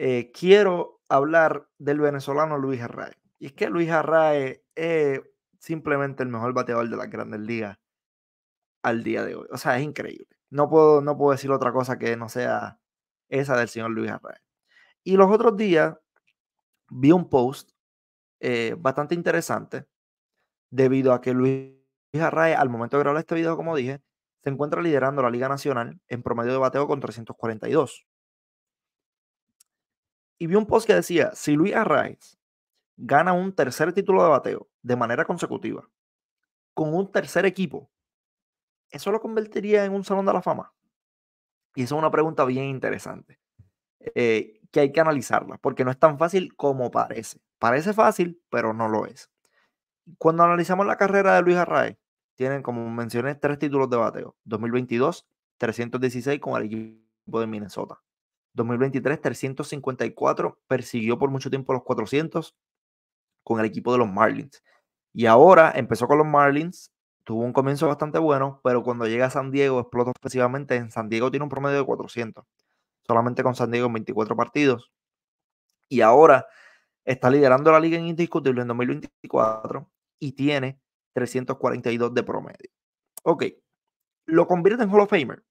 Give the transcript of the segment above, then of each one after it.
Eh, quiero hablar del venezolano Luis Arrae. Y es que Luis Arrae es simplemente el mejor bateador de las grandes ligas al día de hoy. O sea, es increíble. No puedo, no puedo decir otra cosa que no sea esa del señor Luis Arrae. Y los otros días vi un post eh, bastante interesante debido a que Luis Arrae, al momento de grabar este video, como dije, se encuentra liderando la Liga Nacional en promedio de bateo con 342. Y vi un post que decía, si Luis Arraez gana un tercer título de bateo de manera consecutiva, con un tercer equipo, ¿eso lo convertiría en un salón de la fama? Y eso es una pregunta bien interesante, eh, que hay que analizarla, porque no es tan fácil como parece. Parece fácil, pero no lo es. Cuando analizamos la carrera de Luis Arraez, tienen, como mencioné, tres títulos de bateo. 2022, 316 con el equipo de Minnesota. 2023, 354, persiguió por mucho tiempo los 400 con el equipo de los Marlins. Y ahora empezó con los Marlins, tuvo un comienzo bastante bueno, pero cuando llega a San Diego explota ofensivamente. En San Diego tiene un promedio de 400, solamente con San Diego en 24 partidos. Y ahora está liderando la liga en indiscutible en 2024 y tiene 342 de promedio. Ok, ¿lo convierte en Hall of Famer?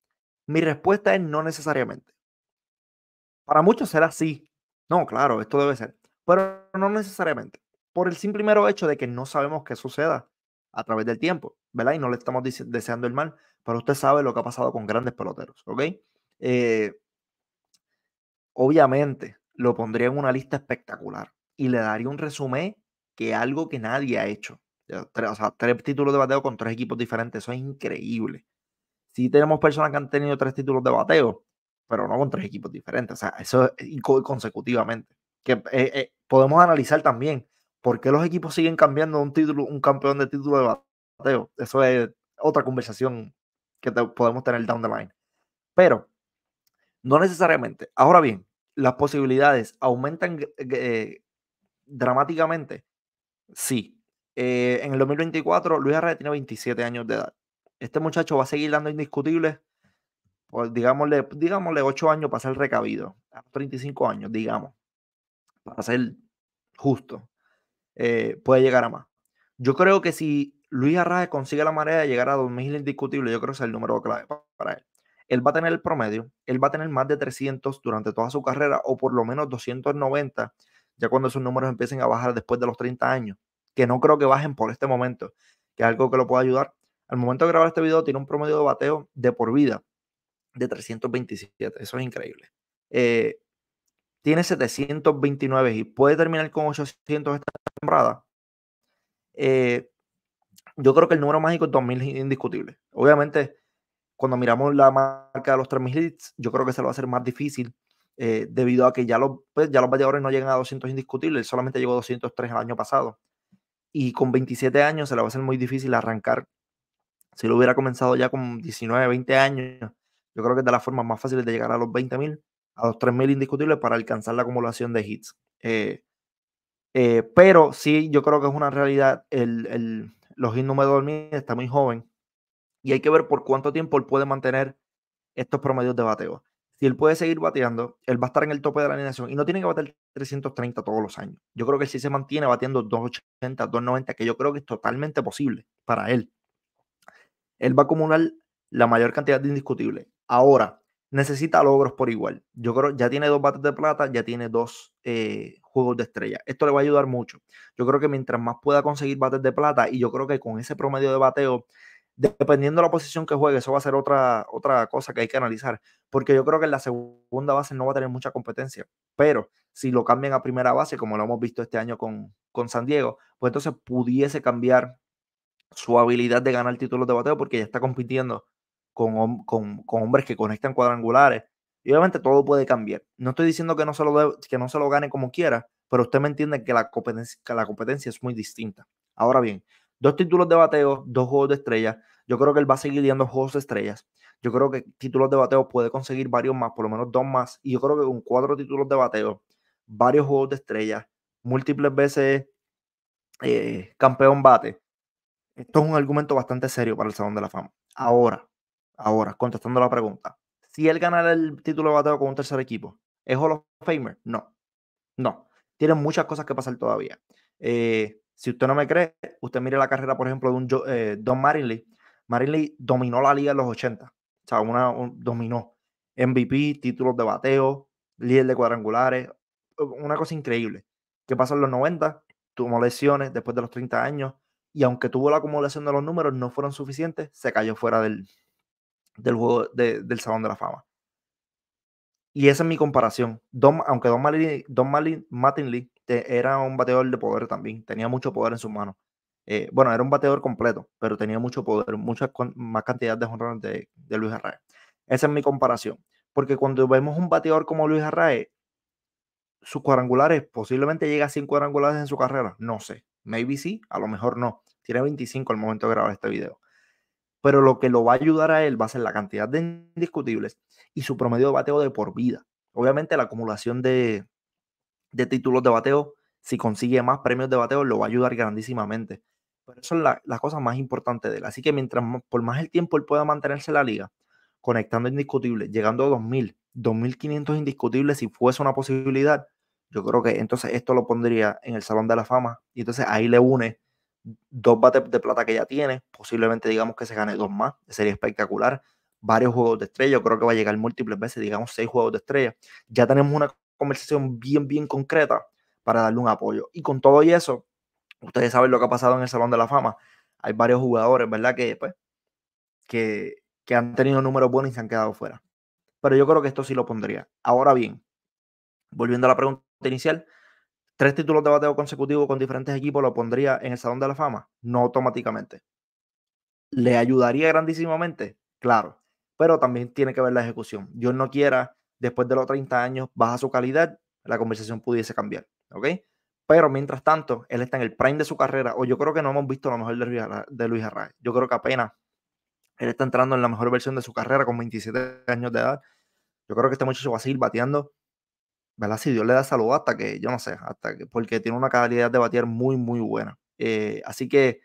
Mi respuesta es no necesariamente. Para muchos será así. No, claro, esto debe ser. Pero no necesariamente. Por el simple mero hecho de que no sabemos qué suceda a través del tiempo, ¿verdad? Y no le estamos deseando el mal, pero usted sabe lo que ha pasado con grandes peloteros, ¿ok? Eh, obviamente lo pondría en una lista espectacular y le daría un resumen que algo que nadie ha hecho. O sea, tres títulos de bateo con tres equipos diferentes, eso es increíble. Si tenemos personas que han tenido tres títulos de bateo, pero no con tres equipos diferentes. O sea, eso es consecutivamente. Que eh, eh, podemos analizar también por qué los equipos siguen cambiando un título, un campeón de título de bateo. Eso es otra conversación que podemos tener down the line. Pero no necesariamente. Ahora bien, las posibilidades aumentan eh, dramáticamente. Sí. en el 2024, Luis Arraya tiene 27 años de edad. Este muchacho va a seguir dando indiscutibles digámosle, digámosle 8 años para ser recabido, a 35 años, digamos, para ser justo, eh, puede llegar a más. Yo creo que si Luis Arraje consigue la manera de llegar a 2000 indiscutible, yo creo que es el número clave para él. Él va a tener el promedio, él va a tener más de 300 durante toda su carrera o por lo menos 290 ya cuando esos números empiecen a bajar después de los 30 años, que no creo que bajen por este momento, que es algo que lo puede ayudar. Al momento de grabar este video tiene un promedio de bateo de por vida de 327. Eso es increíble. Eh, tiene 729 y puede terminar con 800 esta temporada. Eh, yo creo que el número mágico es 2000 indiscutibles. Obviamente, cuando miramos la marca de los 3000 hits, yo creo que se lo va a hacer más difícil eh, debido a que ya los, pues, ya los no llegan a 200 indiscutibles. solamente llegó 203 el año pasado. Y con 27 años se le va a hacer muy difícil arrancar. Si lo hubiera comenzado ya con 19, 20 años, yo creo que es de las formas más fáciles de llegar a los 20.000, a los 3.000 indiscutibles para alcanzar la acumulación de hits. Eh, eh, pero sí, yo creo que es una realidad. El, los hits número 2000 está muy joven y hay que ver por cuánto tiempo él puede mantener estos promedios de bateo. Si él puede seguir bateando, él va a estar en el tope de la animación y no tiene que bater 330 todos los años. Yo creo que si se mantiene batiendo 280, 290, que yo creo que es totalmente posible para él, él va a acumular la mayor cantidad de indiscutibles. Ahora, necesita logros por igual. Yo creo, ya tiene dos bates de plata, ya tiene dos eh, juegos de estrella. Esto le va a ayudar mucho. Yo creo que mientras más pueda conseguir bates de plata, y yo creo que con ese promedio de bateo, dependiendo de la posición que juegue, eso va a ser otra, otra cosa que hay que analizar, porque yo creo que en la segunda base no va a tener mucha competencia, pero si lo cambian a primera base, como lo hemos visto este año con, con San Diego, pues entonces pudiese cambiar su habilidad de ganar títulos de bateo porque ya está compitiendo con, hombres que conectan cuadrangulares. Y obviamente todo puede cambiar. No estoy diciendo que no se lo, que no se lo gane como quiera, pero usted me entiende que la, competencia, la competencia es muy distinta. Ahora bien, dos títulos de bateo, dos juegos de estrellas. Yo creo que él va a seguir dando juegos de estrellas. Yo creo que títulos de bateo puede conseguir varios más, por lo menos dos más. Y yo creo que con cuatro títulos de bateo, varios juegos de estrellas, múltiples veces eh, campeón bate. Esto es un argumento bastante serio para el Salón de la Fama. Ahora, Ahora, contestando la pregunta, si él ganara el título de bateo con un tercer equipo, ¿es Hall of Famer? No, no. Tienen muchas cosas que pasar todavía. Eh, si usted no me cree, usted mire la carrera, por ejemplo, de un eh, Don Marinley. Marinley dominó la liga en los 80. O sea, una, dominó MVP, títulos de bateo, líder de cuadrangulares. Una cosa increíble. ¿Qué pasó en los 90? Tuvo lesiones después de los 30 años. Y aunque tuvo la acumulación de los números, no fueron suficientes. Se cayó fuera del, del juego del Salón de la Fama. Y esa es mi comparación. Don, aunque Don, malin Don lee Mattingly era un bateador de poder también, tenía mucho poder en sus manos. Eh, bueno, era un bateador completo, pero tenía mucho poder, mucha más cantidad de jonrones de, Luis Arraez. Esa es mi comparación. Porque cuando vemos un bateador como Luis Arraez, sus cuadrangulares, posiblemente llega a 100 cuadrangulares en su carrera. No sé. Maybe sí, a lo mejor no. Tiene 25 al momento de grabar este video pero lo que lo va a ayudar a él va a ser la cantidad de indiscutibles y su promedio de bateo de por vida. Obviamente la acumulación de, títulos de bateo, si consigue más premios de bateo, lo va a ayudar grandísimamente. Pero eso es la, la cosa más importante de él. Así que mientras por más el tiempo él pueda mantenerse en la liga, conectando indiscutibles, llegando a 2.000, 2.500 indiscutibles, si fuese una posibilidad, yo creo que entonces esto lo pondría en el Salón de la Fama y entonces ahí le une dos bates de plata que ya tiene, posiblemente digamos que se gane dos más, sería espectacular. Varios juegos de estrella, creo que va a llegar múltiples veces, digamos seis juegos de estrella. Ya tenemos una conversación bien, bien concreta para darle un apoyo. Y con todo y eso, ustedes saben lo que ha pasado en el Salón de la Fama. Hay varios jugadores, ¿verdad? Que, pues, que han tenido números buenos y se han quedado fuera. Pero yo creo que esto sí lo pondría. Ahora bien, volviendo a la pregunta inicial, tres títulos de bateo consecutivos con diferentes equipos lo pondría en el Salón de la Fama? No automáticamente. ¿Le ayudaría grandísimamente? Claro, pero también tiene que ver la ejecución. Dios no quiera, después de los 30 años, baja su calidad, la conversación pudiese cambiar, ¿ok? Pero mientras tanto, él está en el prime de su carrera, o yo creo que no hemos visto lo mejor de Luis, de Luis Yo creo que apenas él está entrando en la mejor versión de su carrera con 27 años de edad. Yo creo que este muchacho va a seguir bateando ¿verdad? Si Dios le da salud hasta que, yo no sé, hasta que, porque tiene una calidad de batear muy, muy buena. Eh, así que,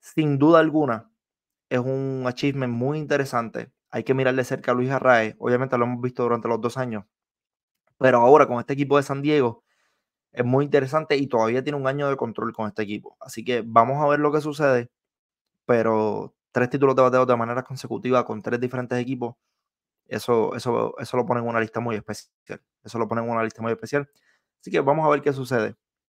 sin duda alguna, es un achievement muy interesante. Hay que mirarle cerca a Luis Arrae. Obviamente lo hemos visto durante los dos años. Pero ahora con este equipo de San Diego es muy interesante y todavía tiene un año de control con este equipo. Así que vamos a ver lo que sucede. Pero tres títulos de bateo de manera consecutiva con tres diferentes equipos eso, eso, eso lo ponen en una lista muy especial. Eso lo ponen en una lista muy especial. Así que vamos a ver qué sucede.